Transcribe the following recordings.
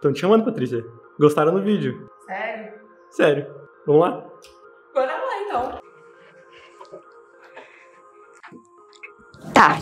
Estão te chamando, Patrícia. Gostaram do vídeo? Sério? Sério. Vamos lá? Bora lá, então. Tá,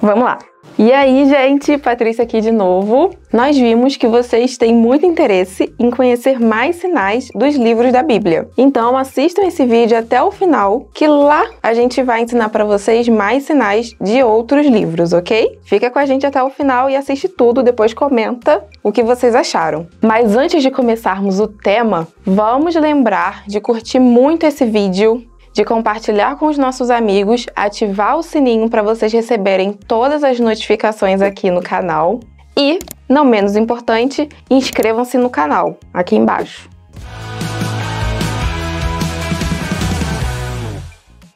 vamos lá. E aí, gente, Patrícia aqui de novo. Nós vimos que vocês têm muito interesse em conhecer mais sinais dos livros da Bíblia. Então, assistam esse vídeo até o final, que lá a gente vai ensinar para vocês mais sinais de outros livros, ok? Fica com a gente até o final e assiste tudo, depois comenta o que vocês acharam. Mas antes de começarmos o tema, vamos lembrar de curtir muito esse vídeo de compartilhar com os nossos amigos, ativar o sininho para vocês receberem todas as notificações aqui no canal e, não menos importante, inscrevam-se no canal aqui embaixo.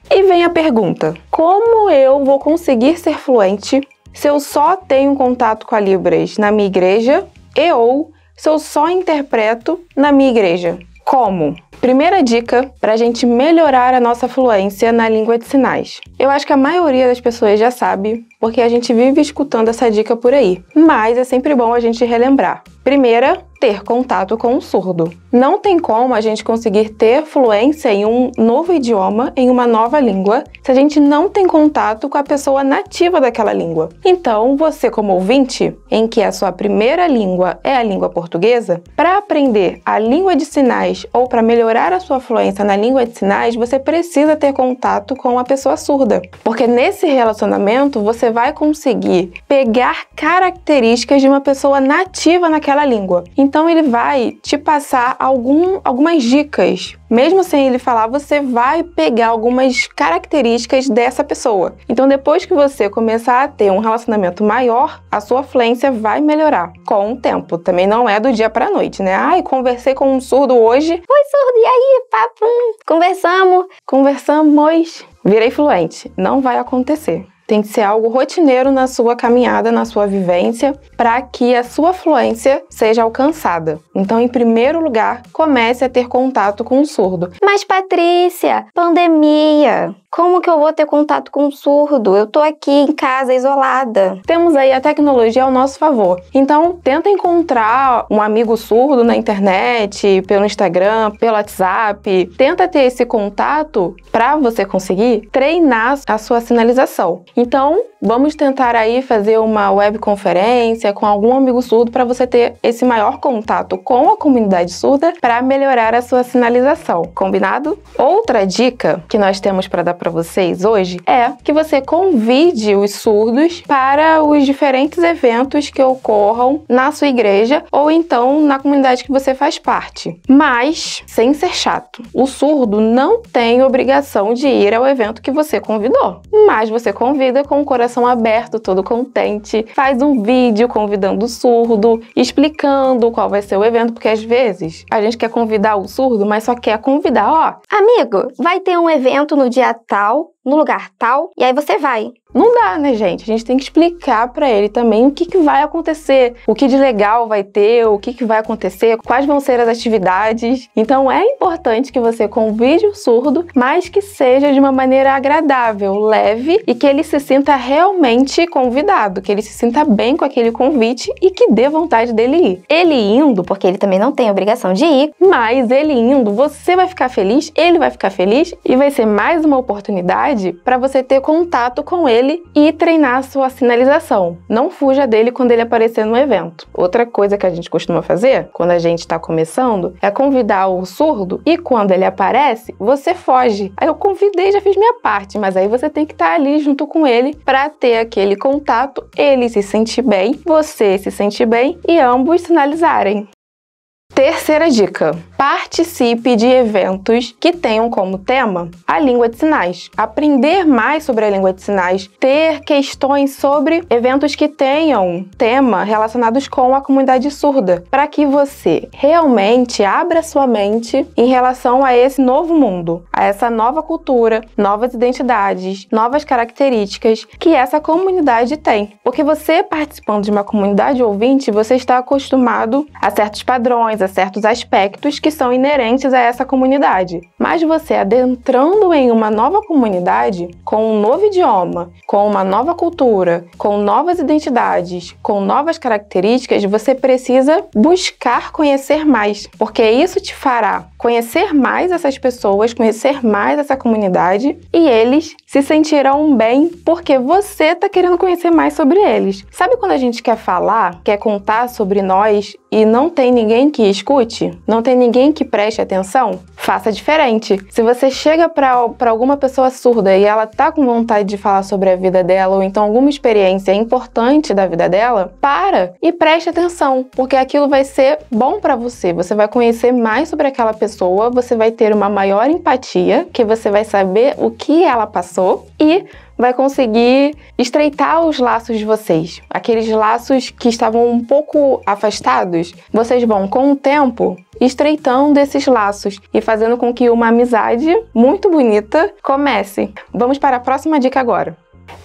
E vem a pergunta: como eu vou conseguir ser fluente se eu só tenho contato com a Libras na minha igreja e ou se eu só interpreto na minha igreja? Como? Primeira dica para a gente melhorar a nossa fluência na língua de sinais. Eu acho que a maioria das pessoas já sabe, porque a gente vive escutando essa dica por aí, mas é sempre bom a gente relembrar. Primeira, ter contato com um surdo. Não tem como a gente conseguir ter fluência em um novo idioma, em uma nova língua, se a gente não tem contato com a pessoa nativa daquela língua. Então, você, como ouvinte, em que a sua primeira língua é a língua portuguesa, para aprender a língua de sinais ou para melhorar a sua fluência na língua de sinais, você precisa ter contato com a pessoa surda. Porque nesse relacionamento você vai conseguir pegar características de uma pessoa nativa naquela língua. Então, então ele vai te passar algum, algumas dicas. Mesmo sem ele falar, você vai pegar algumas características dessa pessoa. Então depois que você começar a ter um relacionamento maior, a sua fluência vai melhorar com o tempo. Também não é do dia para noite, né? Ai, conversei com um surdo hoje. Oi, surdo, e aí? Papo? Conversamos. Conversamos. Virei fluente. Não vai acontecer. Tem que ser algo rotineiro na sua caminhada, na sua vivência, para que a sua fluência seja alcançada. Então, em primeiro lugar, comece a ter contato com o surdo. Mas, Patrícia, pandemia! Como que eu vou ter contato com um surdo? Eu tô aqui em casa isolada. Temos aí a tecnologia ao nosso favor. Então, tenta encontrar um amigo surdo na internet, pelo Instagram, pelo WhatsApp. Tenta ter esse contato para você conseguir treinar a sua sinalização. Então, vamos tentar aí fazer uma webconferência com algum amigo surdo para você ter esse maior contato com a comunidade surda para melhorar a sua sinalização. Combinado? Outra dica que nós temos para dar para vocês hoje é que você convide os surdos para os diferentes eventos que ocorram na sua igreja ou então na comunidade que você faz parte. Mas, sem ser chato, o surdo não tem obrigação de ir ao evento que você convidou. Mas você convida com o coração aberto, todo contente, faz um vídeo convidando o surdo, explicando qual vai ser o evento, porque às vezes a gente quer convidar o surdo, mas só quer convidar, ó, amigo, vai ter um evento no dia tal, no lugar tal, e aí você vai. Não dá, né, gente? A gente tem que explicar para ele também o que, que vai acontecer, o que de legal vai ter, o que, que vai acontecer, quais vão ser as atividades. Então é importante que você convide o surdo, mas que seja de uma maneira agradável, leve e que ele se sinta realmente convidado, que ele se sinta bem com aquele convite e que dê vontade dele ir. Ele indo, porque ele também não tem obrigação de ir, mas ele indo, você vai ficar feliz, ele vai ficar feliz e vai ser mais uma oportunidade para você ter contato com ele dele e treinar a sua sinalização. Não fuja dele quando ele aparecer no evento. Outra coisa que a gente costuma fazer quando a gente está começando é convidar o surdo e quando ele aparece, você foge. Aí eu convidei, já fiz minha parte, mas aí você tem que estar tá ali junto com ele para ter aquele contato, ele se sentir bem, você se sentir bem e ambos sinalizarem. Terceira dica: participe de eventos que tenham como tema a língua de sinais. Aprender mais sobre a língua de sinais, ter questões sobre eventos que tenham tema relacionados com a comunidade surda, para que você realmente abra sua mente em relação a esse novo mundo, a essa nova cultura, novas identidades, novas características que essa comunidade tem. Porque você participando de uma comunidade ouvinte, você está acostumado a certos padrões, certos aspectos que são inerentes a essa comunidade mas você adentrando em uma nova comunidade com um novo idioma, com uma nova cultura, com novas identidades, com novas características, você precisa buscar conhecer mais, porque isso te fará conhecer mais essas pessoas, conhecer mais essa comunidade e eles se sentirão bem porque você está querendo conhecer mais sobre eles. Sabe quando a gente quer falar, quer contar sobre nós e não tem ninguém que escute? Não tem ninguém que preste atenção? Faça diferente se você chega para alguma pessoa surda e ela tá com vontade de falar sobre a vida dela ou então alguma experiência importante da vida dela, para e preste atenção, porque aquilo vai ser bom para você. Você vai conhecer mais sobre aquela pessoa, você vai ter uma maior empatia, que você vai saber o que ela passou e vai conseguir estreitar os laços de vocês. Aqueles laços que estavam um pouco afastados, vocês vão, com o tempo, estreitando esses laços e fazendo com que uma amizade muito bonita comece. Vamos para a próxima dica agora.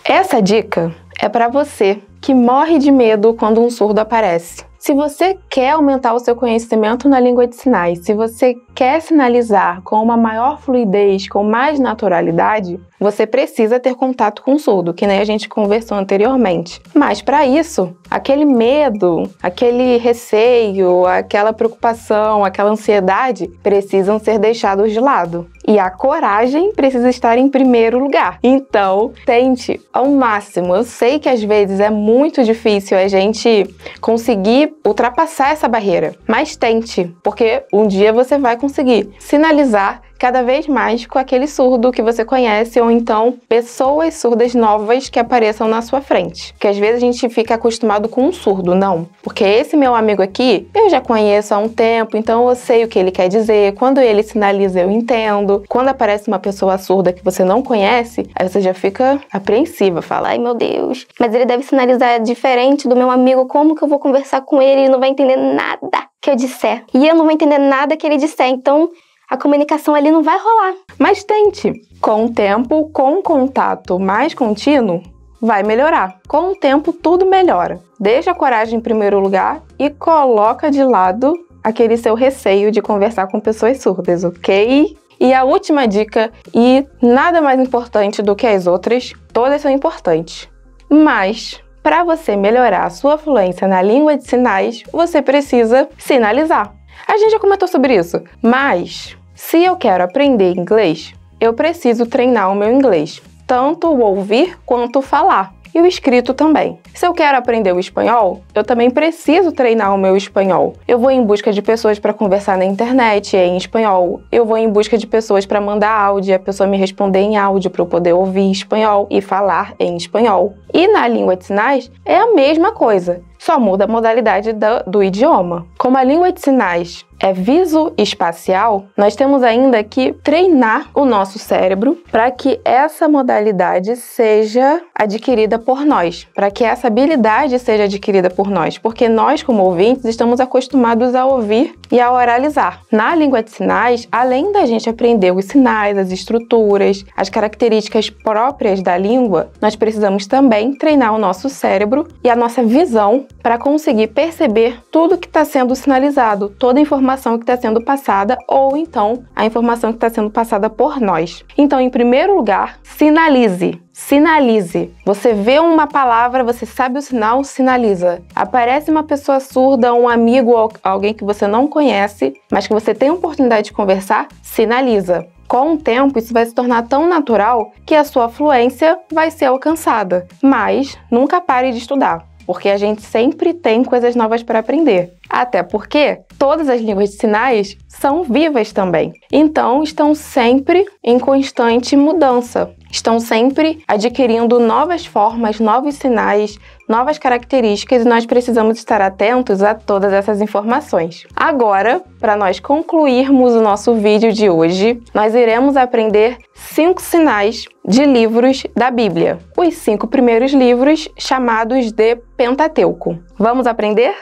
Essa dica é para você que morre de medo quando um surdo aparece. Se você quer aumentar o seu conhecimento na língua de sinais, se você quer sinalizar com uma maior fluidez, com mais naturalidade, você precisa ter contato com o surdo, que nem a gente conversou anteriormente. Mas para isso, aquele medo, aquele receio, aquela preocupação, aquela ansiedade precisam ser deixados de lado. E a coragem precisa estar em primeiro lugar. Então, tente ao máximo. Eu sei que às vezes é muito difícil a gente conseguir ultrapassar essa barreira. Mas tente, porque um dia você vai conseguir sinalizar cada vez mais com aquele surdo que você conhece ou então pessoas surdas novas que apareçam na sua frente. Porque às vezes a gente fica acostumado com um surdo, não. Porque esse meu amigo aqui, eu já conheço há um tempo, então eu sei o que ele quer dizer. Quando ele sinaliza, eu entendo. Quando aparece uma pessoa surda que você não conhece, aí você já fica apreensiva, fala: "Ai, meu Deus, mas ele deve sinalizar diferente do meu amigo. Como que eu vou conversar com ele? Ele não vai entender nada." que eu disser. E eu não vou entender nada que ele disser. Então, a comunicação ali não vai rolar. Mas tente. Com o tempo, com o contato mais contínuo, vai melhorar. Com o tempo, tudo melhora. Deixa a coragem em primeiro lugar e coloca de lado aquele seu receio de conversar com pessoas surdas, ok? E a última dica, e nada mais importante do que as outras, todas são importantes. Mas, para você melhorar a sua fluência na língua de sinais, você precisa sinalizar. A gente já comentou sobre isso, mas se eu quero aprender inglês, eu preciso treinar o meu inglês, tanto o ouvir quanto o falar, e o escrito também. Se eu quero aprender o espanhol, eu também preciso treinar o meu espanhol. Eu vou em busca de pessoas para conversar na internet em espanhol. Eu vou em busca de pessoas para mandar áudio, a pessoa me responder em áudio para eu poder ouvir espanhol e falar em espanhol. E na língua de sinais é a mesma coisa, só muda a modalidade do, do idioma. Como a língua de sinais é visoespacial, nós temos ainda que treinar o nosso cérebro para que essa modalidade seja adquirida por nós, para que essa habilidade seja adquirida por nós, porque nós, como ouvintes, estamos acostumados a ouvir e a oralizar. Na língua de sinais, além da gente aprender os sinais, as estruturas, as características próprias da língua, nós precisamos também treinar o nosso cérebro e a nossa visão para conseguir perceber tudo que está sendo sinalizado, toda a informação que está sendo passada ou então a informação que está sendo passada por nós. Então, em primeiro lugar, sinalize. Sinalize. Você vê uma palavra, você sabe o sinal, sinaliza. Aparece uma pessoa surda, um amigo, alguém que você não conhece, mas que você tem a oportunidade de conversar, sinaliza. Com o tempo, isso vai se tornar tão natural que a sua fluência vai ser alcançada. Mas nunca pare de estudar porque a gente sempre tem coisas novas para aprender. Até porque todas as línguas de sinais são vivas também. Então, estão sempre em constante mudança estão sempre adquirindo novas formas, novos sinais, novas características e nós precisamos estar atentos a todas essas informações. Agora, para nós concluirmos o nosso vídeo de hoje, nós iremos aprender cinco sinais de livros da Bíblia, os cinco primeiros livros chamados de Pentateuco. Vamos aprender?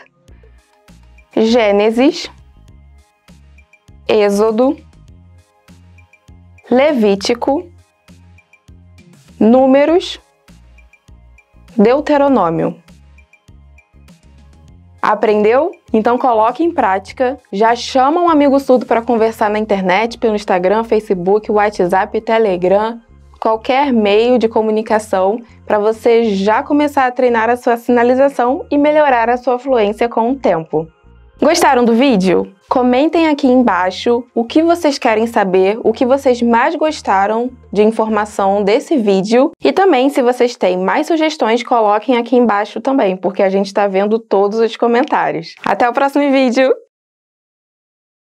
Gênesis, Êxodo, Levítico, Números, Deuteronômio. Aprendeu? Então coloque em prática. Já chama um amigo surdo para conversar na internet, pelo Instagram, Facebook, WhatsApp, Telegram, qualquer meio de comunicação para você já começar a treinar a sua sinalização e melhorar a sua fluência com o tempo. Gostaram do vídeo? Comentem aqui embaixo o que vocês querem saber, o que vocês mais gostaram de informação desse vídeo e também se vocês têm mais sugestões, coloquem aqui embaixo também, porque a gente está vendo todos os comentários. Até o próximo vídeo!